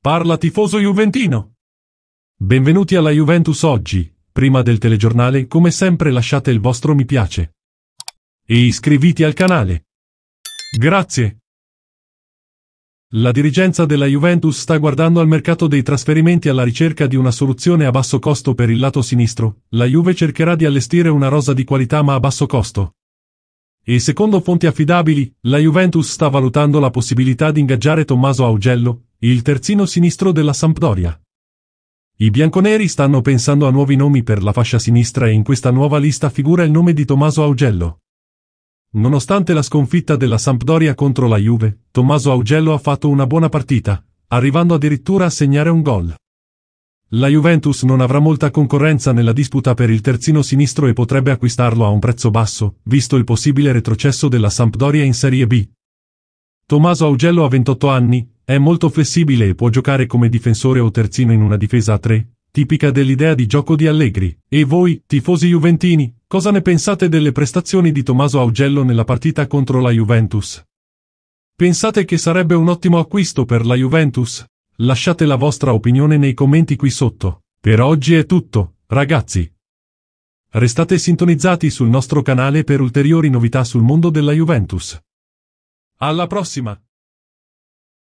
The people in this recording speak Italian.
Parla tifoso juventino. Benvenuti alla Juventus oggi. Prima del telegiornale, come sempre lasciate il vostro mi piace. E iscriviti al canale. Grazie. La dirigenza della Juventus sta guardando al mercato dei trasferimenti alla ricerca di una soluzione a basso costo per il lato sinistro. La Juve cercherà di allestire una rosa di qualità ma a basso costo e secondo fonti affidabili, la Juventus sta valutando la possibilità di ingaggiare Tommaso Augello, il terzino sinistro della Sampdoria. I bianconeri stanno pensando a nuovi nomi per la fascia sinistra e in questa nuova lista figura il nome di Tommaso Augello. Nonostante la sconfitta della Sampdoria contro la Juve, Tommaso Augello ha fatto una buona partita, arrivando addirittura a segnare un gol. La Juventus non avrà molta concorrenza nella disputa per il terzino sinistro e potrebbe acquistarlo a un prezzo basso, visto il possibile retrocesso della Sampdoria in Serie B. Tommaso Augello ha 28 anni, è molto flessibile e può giocare come difensore o terzino in una difesa a 3, tipica dell'idea di gioco di Allegri. E voi, tifosi juventini, cosa ne pensate delle prestazioni di Tommaso Augello nella partita contro la Juventus? Pensate che sarebbe un ottimo acquisto per la Juventus? Lasciate la vostra opinione nei commenti qui sotto. Per oggi è tutto, ragazzi. Restate sintonizzati sul nostro canale per ulteriori novità sul mondo della Juventus. Alla prossima!